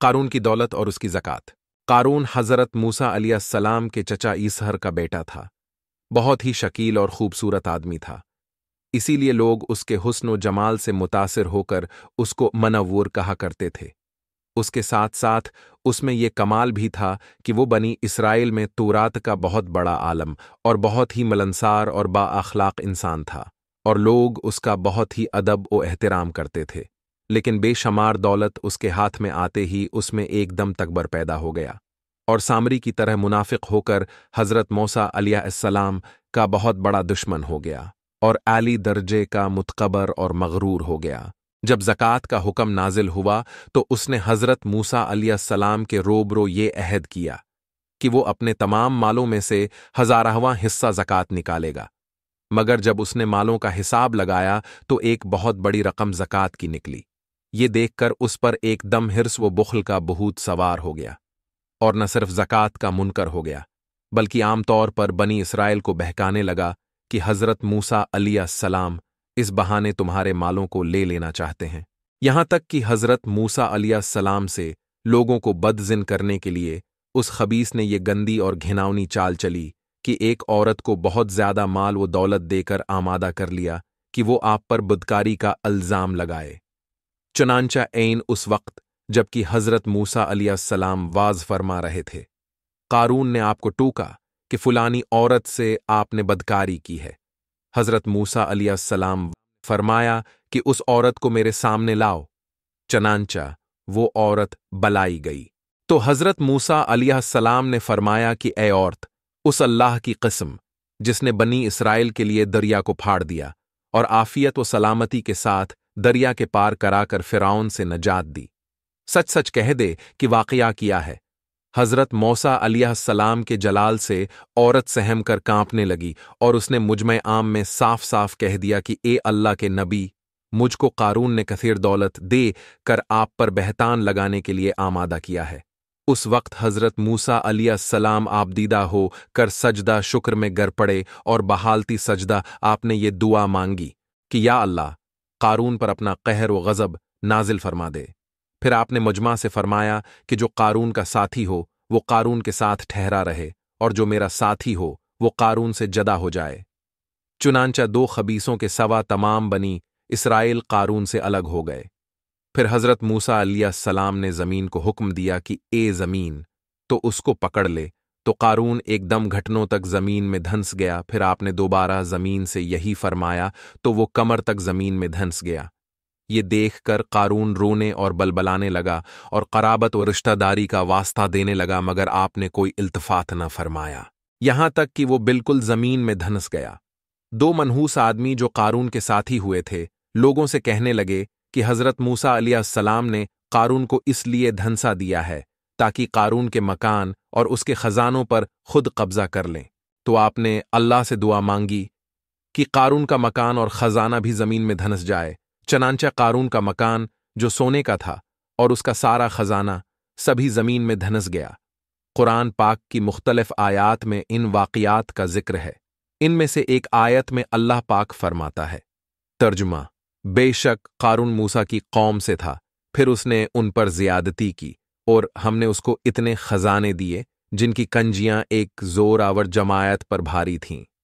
कारून की दौलत और उसकी जक़ात कारून हज़रत मूसा अलीसलाम के चचा ईसहर का बेटा था बहुत ही शकील और खूबसूरत आदमी था इसीलिए लोग उसके हुस्न जमाल से मुतासर होकर उसको मनवूर कहा करते थे उसके साथ साथ उसमें ये कमाल भी था कि वो बनी इसराइल में तोरात का बहुत बड़ा आलम और बहुत ही मलनसार और बाख़लाक इंसान था और लोग उसका बहुत ही अदब व एहतराम करते थे लेकिन बेशमार दौलत उसके हाथ में आते ही उसमें एकदम तकबर पैदा हो गया और सामरी की तरह मुनाफिक होकर हजरत मौसा अलियालाम का बहुत बड़ा दुश्मन हो गया और आली दर्जे का मुतकबर और मगरूर हो गया जब जक़ात का हुक्म नाजिल हुआ तो उसने हजरत मूसा अलियालाम के रोबरो ये अहद किया कि वो अपने तमाम मालों में से हजारहवा हिस्सा जक़ात निकालेगा मगर जब उसने मालों का हिसाब लगाया तो एक बहुत बड़ी रकम जक़ात की निकली ये देखकर उस पर एक दम हिरस व बुखल का बहूत सवार हो गया और न सिर्फ जक़ात का मुनकर हो गया बल्कि आमतौर पर बनी इसराइल को बहकाने लगा कि हज़रत मूसा अलिया सलाम इस बहाने तुम्हारे मालों को ले लेना चाहते हैं यहां तक कि हज़रत मूसा अलिया सलाम से लोगों को बदजिन करने के लिए उस खबीस ने ये गंदी और घिनावनी चाल चली कि एक औरत को बहुत ज्यादा माल व दौलत देकर आमादा कर लिया कि वो आप पर बुदकारी का अल्ज़ाम लगाए चुनानचा ऐन उस वक्त जबकि हजरत मूसा अलीसलाम वाज फरमा रहे थे कारून ने आपको टूका कि फुलानी औरत से आपने बदकारी की है हजरत मूसा अलीसलाम फरमाया कि उस औरत को मेरे सामने लाओ चनानचा वो औरत बलाई गई तो हजरत मूसा अलीसलाम ने फरमाया कि ए औरत उस अल्लाह की कस्म जिसने बनी इसराइल के लिए दरिया को फाड़ दिया और आफियत व सलामती के साथ दरिया के पार कराकर फिराउन से नजात दी सच सच कह दे कि वाकया किया है हजरत मौसा अलियासलाम के जलाल से औरत सहम कर कांपने लगी और उसने मुझम आम में साफ साफ कह दिया कि ए अल्लाह के नबी मुझको कारून ने कथीर दौलत दे कर आप पर बहतान लगाने के लिए आमादा किया है उस वक्त हजरत मूसा आप दीदा हो कर सजदा शुक्र में गर पड़े और बहालती सजदा आपने ये दुआ मांगी कि या अल्लाह कारून पर अपना कहर व गज़ब नाजिल फरमा दे फिर आपने मजमा से फरमाया कि जो कारून का साथी हो वो कारून के साथ ठहरा रहे और जो मेरा साथी हो वो कारून से जदा हो जाए चुनानचा दो खबीसों के सवा तमाम बनी इसराइल कारून से अलग हो गए फिर हजरत मूसा सलाम ने जमीन को हुक्म दिया कि ए जमीन तो उसको पकड़ ले तो कारून एकदम घटनों तक जमीन में धंस गया फिर आपने दोबारा जमीन से यही फरमाया तो वो कमर तक जमीन में धंस गया ये देखकर कारून रोने और बलबलाने लगा और कराबत व रिश्तेदारी का वास्ता देने लगा मगर आपने कोई इल्तफात न फरमाया यहां तक कि वो बिल्कुल जमीन में धंस गया दो मनहूस आदमी जो कारून के साथी हुए थे लोगों से कहने लगे कि हजरत मूसा अलीसलाम ने कारून को इसलिए धंसा दिया है ताकि कारून के मकान और उसके खजानों पर खुद कब्जा कर लें तो आपने अल्लाह से दुआ मांगी कि कारून का मकान और खजाना भी जमीन में धनस जाए चनानचा कारून का मकान जो सोने का था और उसका सारा खजाना सभी जमीन में धनस गया कुरान पाक की मुख्तलफ आयात में इन वाकियात का जिक्र है इनमें से एक आयत में अल्लाह पाक फरमाता है तर्जुमा बेशक कारून मूसा की कौम से था फिर उसने उन पर ज्यादती की और हमने उसको इतने खजाने दिए जिनकी कंजियां एक जोर आवर जमायत पर भारी थीं